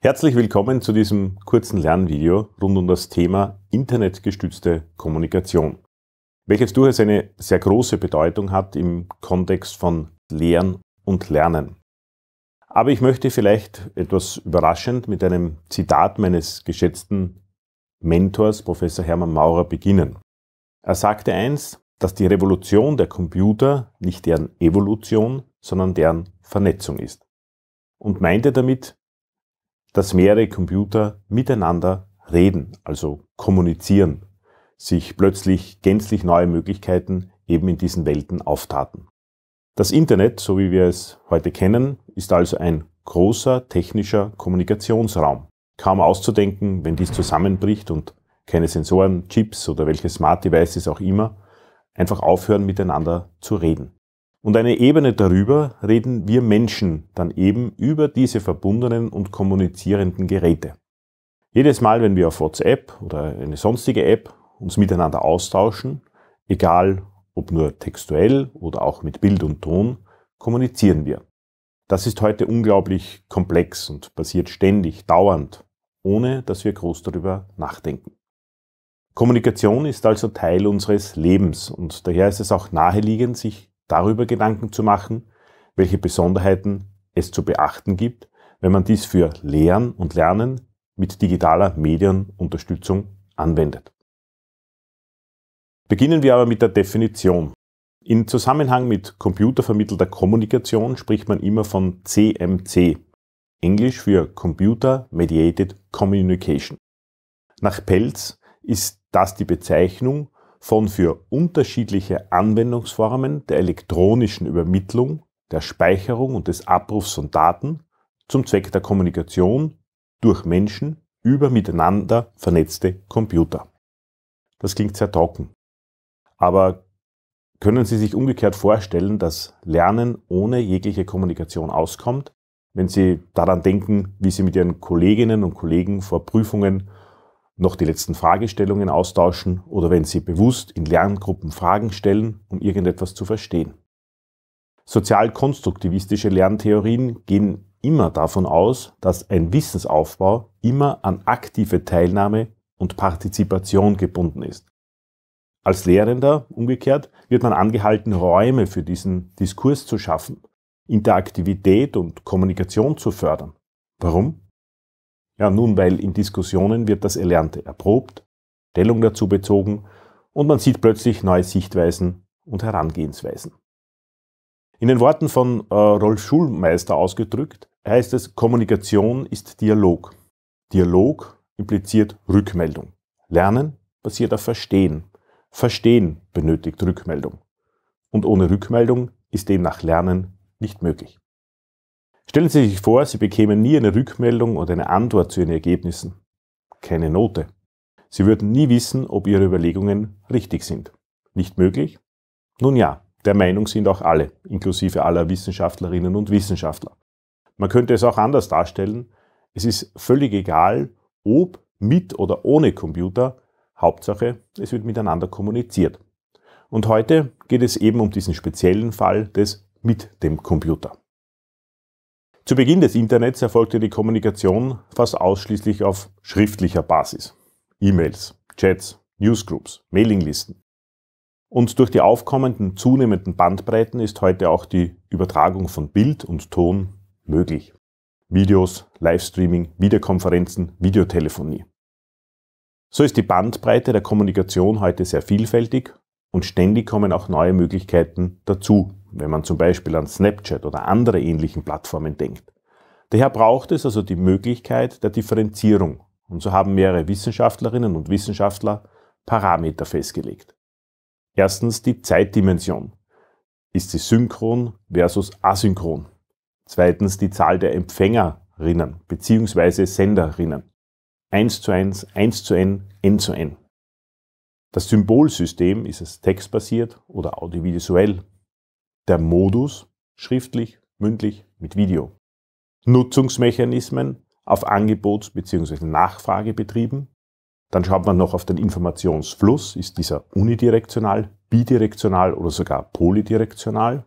Herzlich willkommen zu diesem kurzen Lernvideo rund um das Thema internetgestützte Kommunikation, welches durchaus eine sehr große Bedeutung hat im Kontext von Lehren und Lernen. Aber ich möchte vielleicht etwas überraschend mit einem Zitat meines geschätzten Mentors, Professor Hermann Maurer, beginnen. Er sagte einst, dass die Revolution der Computer nicht deren Evolution, sondern deren Vernetzung ist. Und meinte damit, dass mehrere Computer miteinander reden, also kommunizieren, sich plötzlich gänzlich neue Möglichkeiten eben in diesen Welten auftaten. Das Internet, so wie wir es heute kennen, ist also ein großer technischer Kommunikationsraum. Kaum auszudenken, wenn dies zusammenbricht und keine Sensoren, Chips oder welche Smart Devices auch immer einfach aufhören miteinander zu reden. Und eine Ebene darüber reden wir Menschen dann eben über diese verbundenen und kommunizierenden Geräte. Jedes Mal, wenn wir auf WhatsApp oder eine sonstige App uns miteinander austauschen, egal ob nur textuell oder auch mit Bild und Ton, kommunizieren wir. Das ist heute unglaublich komplex und passiert ständig, dauernd, ohne dass wir groß darüber nachdenken. Kommunikation ist also Teil unseres Lebens und daher ist es auch naheliegend, sich darüber Gedanken zu machen, welche Besonderheiten es zu beachten gibt, wenn man dies für Lehren und Lernen mit digitaler Medienunterstützung anwendet. Beginnen wir aber mit der Definition. In Zusammenhang mit computervermittelter Kommunikation spricht man immer von CMC, Englisch für Computer Mediated Communication. Nach Pelz ist dass die Bezeichnung von für unterschiedliche Anwendungsformen der elektronischen Übermittlung, der Speicherung und des Abrufs von Daten zum Zweck der Kommunikation durch Menschen über miteinander vernetzte Computer. Das klingt sehr trocken. Aber können Sie sich umgekehrt vorstellen, dass Lernen ohne jegliche Kommunikation auskommt, wenn Sie daran denken, wie Sie mit Ihren Kolleginnen und Kollegen vor Prüfungen noch die letzten Fragestellungen austauschen oder wenn Sie bewusst in Lerngruppen Fragen stellen, um irgendetwas zu verstehen. Sozialkonstruktivistische Lerntheorien gehen immer davon aus, dass ein Wissensaufbau immer an aktive Teilnahme und Partizipation gebunden ist. Als Lehrender, umgekehrt, wird man angehalten, Räume für diesen Diskurs zu schaffen, Interaktivität und Kommunikation zu fördern. Warum? Ja, nun, weil in Diskussionen wird das Erlernte erprobt, Stellung dazu bezogen und man sieht plötzlich neue Sichtweisen und Herangehensweisen. In den Worten von äh, Rolf Schulmeister ausgedrückt heißt es, Kommunikation ist Dialog. Dialog impliziert Rückmeldung. Lernen basiert auf Verstehen. Verstehen benötigt Rückmeldung. Und ohne Rückmeldung ist demnach Lernen nicht möglich. Stellen Sie sich vor, Sie bekämen nie eine Rückmeldung oder eine Antwort zu Ihren Ergebnissen. Keine Note. Sie würden nie wissen, ob Ihre Überlegungen richtig sind. Nicht möglich? Nun ja, der Meinung sind auch alle, inklusive aller Wissenschaftlerinnen und Wissenschaftler. Man könnte es auch anders darstellen. Es ist völlig egal, ob mit oder ohne Computer. Hauptsache, es wird miteinander kommuniziert. Und heute geht es eben um diesen speziellen Fall des mit dem Computer. Zu Beginn des Internets erfolgte die Kommunikation fast ausschließlich auf schriftlicher Basis. E-Mails, Chats, Newsgroups, Mailinglisten. Und durch die aufkommenden zunehmenden Bandbreiten ist heute auch die Übertragung von Bild und Ton möglich. Videos, Livestreaming, Videokonferenzen, Videotelefonie. So ist die Bandbreite der Kommunikation heute sehr vielfältig und ständig kommen auch neue Möglichkeiten dazu, wenn man zum Beispiel an Snapchat oder andere ähnlichen Plattformen denkt. Daher braucht es also die Möglichkeit der Differenzierung. Und so haben mehrere Wissenschaftlerinnen und Wissenschaftler Parameter festgelegt. Erstens die Zeitdimension. Ist sie synchron versus asynchron? Zweitens die Zahl der Empfängerinnen bzw. Senderinnen. 1 zu 1, 1 zu n, n zu n. Das Symbolsystem ist es textbasiert oder audiovisuell. Der Modus schriftlich, mündlich, mit Video. Nutzungsmechanismen auf Angebots- bzw. Nachfrage betrieben. Dann schaut man noch auf den Informationsfluss. Ist dieser unidirektional, bidirektional oder sogar polydirektional?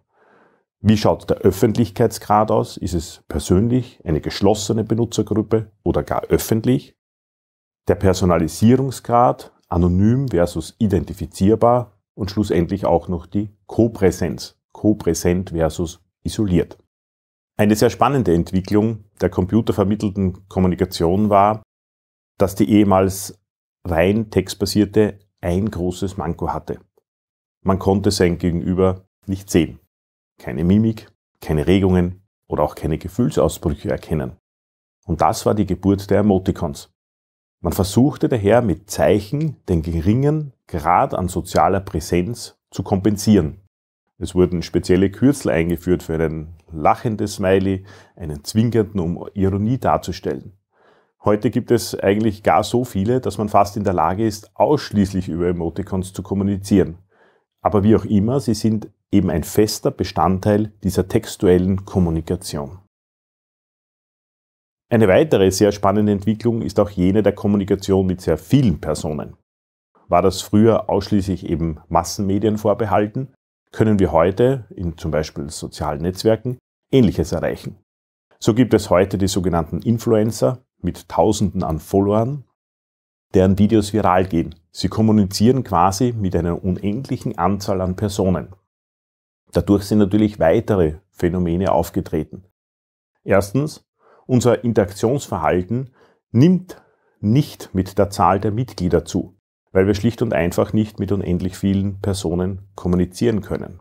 Wie schaut der Öffentlichkeitsgrad aus? Ist es persönlich, eine geschlossene Benutzergruppe oder gar öffentlich? Der Personalisierungsgrad, anonym versus identifizierbar und schlussendlich auch noch die Kopräsenz, kopräsent versus isoliert. Eine sehr spannende Entwicklung der computervermittelten Kommunikation war, dass die ehemals rein textbasierte ein großes Manko hatte. Man konnte sein Gegenüber nicht sehen. Keine Mimik, keine Regungen oder auch keine Gefühlsausbrüche erkennen. Und das war die Geburt der Emoticons. Man versuchte daher mit Zeichen den geringen Grad an sozialer Präsenz zu kompensieren. Es wurden spezielle Kürzel eingeführt für ein lachendes Smiley, einen zwinkernden, um Ironie darzustellen. Heute gibt es eigentlich gar so viele, dass man fast in der Lage ist, ausschließlich über Emoticons zu kommunizieren. Aber wie auch immer, sie sind eben ein fester Bestandteil dieser textuellen Kommunikation. Eine weitere sehr spannende Entwicklung ist auch jene der Kommunikation mit sehr vielen Personen. War das früher ausschließlich eben Massenmedien vorbehalten, können wir heute in zum Beispiel sozialen Netzwerken Ähnliches erreichen. So gibt es heute die sogenannten Influencer mit Tausenden an Followern, deren Videos viral gehen. Sie kommunizieren quasi mit einer unendlichen Anzahl an Personen. Dadurch sind natürlich weitere Phänomene aufgetreten. Erstens, unser Interaktionsverhalten nimmt nicht mit der Zahl der Mitglieder zu, weil wir schlicht und einfach nicht mit unendlich vielen Personen kommunizieren können.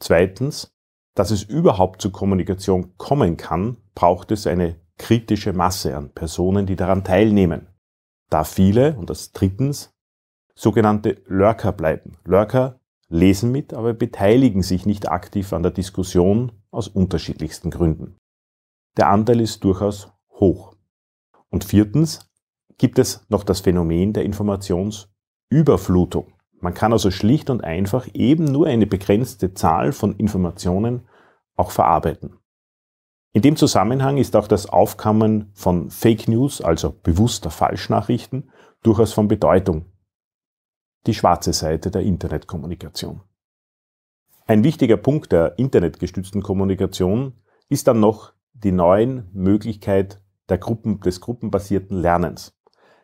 Zweitens, dass es überhaupt zu Kommunikation kommen kann, braucht es eine kritische Masse an Personen, die daran teilnehmen. Da viele, und das drittens, sogenannte Lurker bleiben. Lurker lesen mit, aber beteiligen sich nicht aktiv an der Diskussion aus unterschiedlichsten Gründen. Der Anteil ist durchaus hoch. Und viertens gibt es noch das Phänomen der Informationsüberflutung. Man kann also schlicht und einfach eben nur eine begrenzte Zahl von Informationen auch verarbeiten. In dem Zusammenhang ist auch das Aufkommen von Fake News, also bewusster Falschnachrichten, durchaus von Bedeutung. Die schwarze Seite der Internetkommunikation. Ein wichtiger Punkt der internetgestützten Kommunikation ist dann noch die neuen Möglichkeit der Gruppen, des gruppenbasierten Lernens.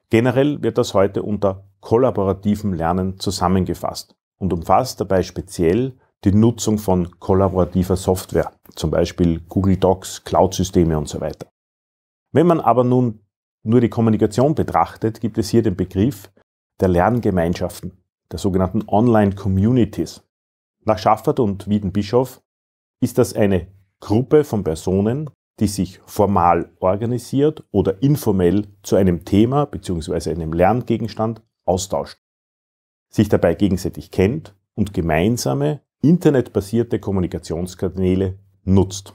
Generell wird das heute unter kollaborativem Lernen zusammengefasst und umfasst dabei speziell die Nutzung von kollaborativer Software, zum Beispiel Google Docs, Cloud-Systeme und so weiter. Wenn man aber nun nur die Kommunikation betrachtet, gibt es hier den Begriff der Lerngemeinschaften, der sogenannten Online-Communities. Nach Schaffert und Wiedenbischof ist das eine Gruppe von Personen, die sich formal organisiert oder informell zu einem Thema bzw. einem Lerngegenstand austauscht, sich dabei gegenseitig kennt und gemeinsame internetbasierte Kommunikationskanäle nutzt.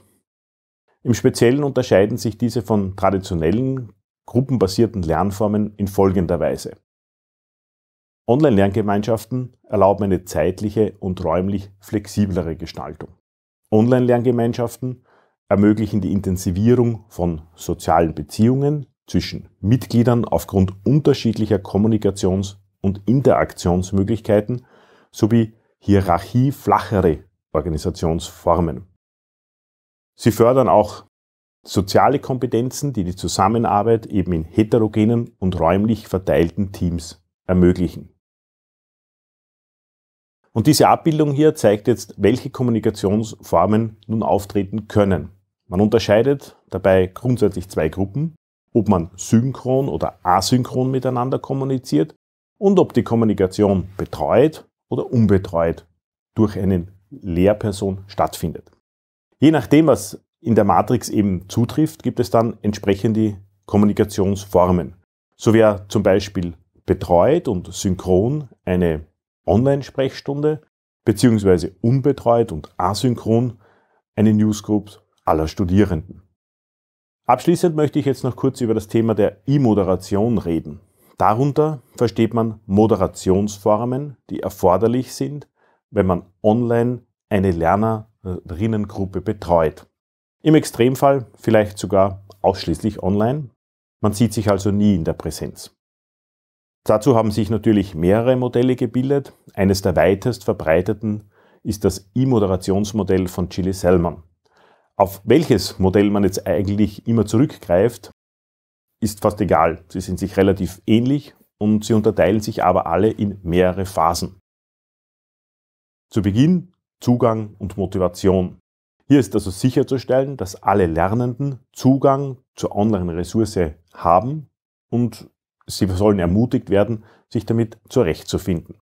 Im Speziellen unterscheiden sich diese von traditionellen gruppenbasierten Lernformen in folgender Weise. Online-Lerngemeinschaften erlauben eine zeitliche und räumlich flexiblere Gestaltung. Online-Lerngemeinschaften ermöglichen die Intensivierung von sozialen Beziehungen zwischen Mitgliedern aufgrund unterschiedlicher Kommunikations- und Interaktionsmöglichkeiten sowie hierarchieflachere Organisationsformen. Sie fördern auch soziale Kompetenzen, die die Zusammenarbeit eben in heterogenen und räumlich verteilten Teams ermöglichen. Und diese Abbildung hier zeigt jetzt, welche Kommunikationsformen nun auftreten können. Man unterscheidet dabei grundsätzlich zwei Gruppen, ob man synchron oder asynchron miteinander kommuniziert und ob die Kommunikation betreut oder unbetreut durch eine Lehrperson stattfindet. Je nachdem, was in der Matrix eben zutrifft, gibt es dann entsprechende Kommunikationsformen. So wäre zum Beispiel betreut und synchron eine Online-Sprechstunde, beziehungsweise unbetreut und asynchron eine Newsgroup aller Studierenden. Abschließend möchte ich jetzt noch kurz über das Thema der E-Moderation reden. Darunter versteht man Moderationsformen, die erforderlich sind, wenn man online eine Lernerinnengruppe betreut. Im Extremfall vielleicht sogar ausschließlich online. Man sieht sich also nie in der Präsenz. Dazu haben sich natürlich mehrere Modelle gebildet. Eines der weitest verbreiteten ist das E-Moderationsmodell von Chili Selman. Auf welches Modell man jetzt eigentlich immer zurückgreift, ist fast egal. Sie sind sich relativ ähnlich und sie unterteilen sich aber alle in mehrere Phasen. Zu Beginn Zugang und Motivation. Hier ist also sicherzustellen, dass alle Lernenden Zugang zur Online-Ressource haben und sie sollen ermutigt werden, sich damit zurechtzufinden.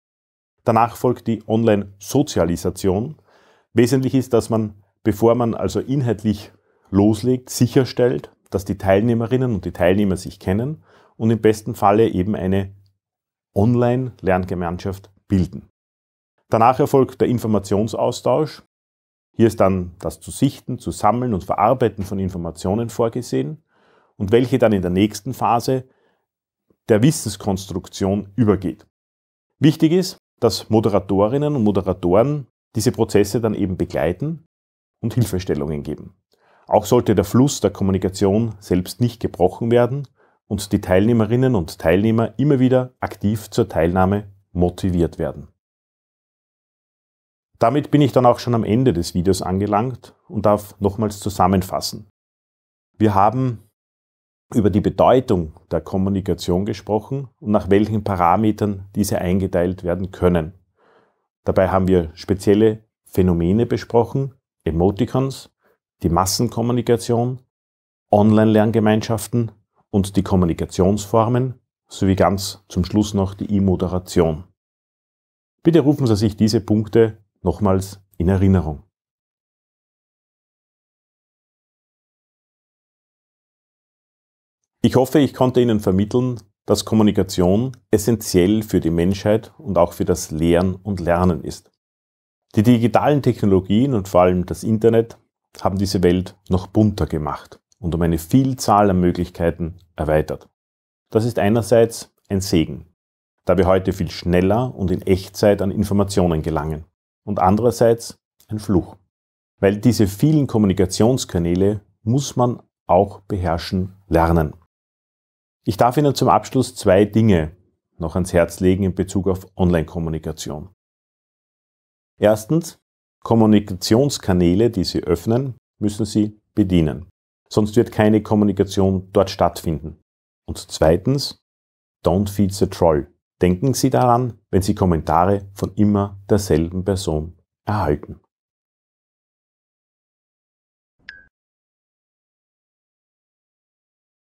Danach folgt die Online-Sozialisation. Wesentlich ist, dass man bevor man also inhaltlich loslegt, sicherstellt, dass die Teilnehmerinnen und die Teilnehmer sich kennen und im besten Falle eben eine Online-Lerngemeinschaft bilden. Danach erfolgt der Informationsaustausch. Hier ist dann das zu sichten, zu sammeln und verarbeiten von Informationen vorgesehen und welche dann in der nächsten Phase der Wissenskonstruktion übergeht. Wichtig ist, dass Moderatorinnen und Moderatoren diese Prozesse dann eben begleiten und Hilfestellungen geben. Auch sollte der Fluss der Kommunikation selbst nicht gebrochen werden und die Teilnehmerinnen und Teilnehmer immer wieder aktiv zur Teilnahme motiviert werden. Damit bin ich dann auch schon am Ende des Videos angelangt und darf nochmals zusammenfassen. Wir haben über die Bedeutung der Kommunikation gesprochen und nach welchen Parametern diese eingeteilt werden können. Dabei haben wir spezielle Phänomene besprochen, Emoticons, die Massenkommunikation, Online-Lerngemeinschaften und die Kommunikationsformen sowie ganz zum Schluss noch die E-Moderation. Bitte rufen Sie sich diese Punkte nochmals in Erinnerung. Ich hoffe, ich konnte Ihnen vermitteln, dass Kommunikation essentiell für die Menschheit und auch für das Lehren und Lernen ist. Die digitalen Technologien und vor allem das Internet haben diese Welt noch bunter gemacht und um eine Vielzahl an Möglichkeiten erweitert. Das ist einerseits ein Segen, da wir heute viel schneller und in Echtzeit an Informationen gelangen und andererseits ein Fluch, weil diese vielen Kommunikationskanäle muss man auch beherrschen lernen. Ich darf Ihnen zum Abschluss zwei Dinge noch ans Herz legen in Bezug auf Online-Kommunikation. Erstens, Kommunikationskanäle, die Sie öffnen, müssen Sie bedienen. Sonst wird keine Kommunikation dort stattfinden. Und zweitens, don't feed the troll. Denken Sie daran, wenn Sie Kommentare von immer derselben Person erhalten.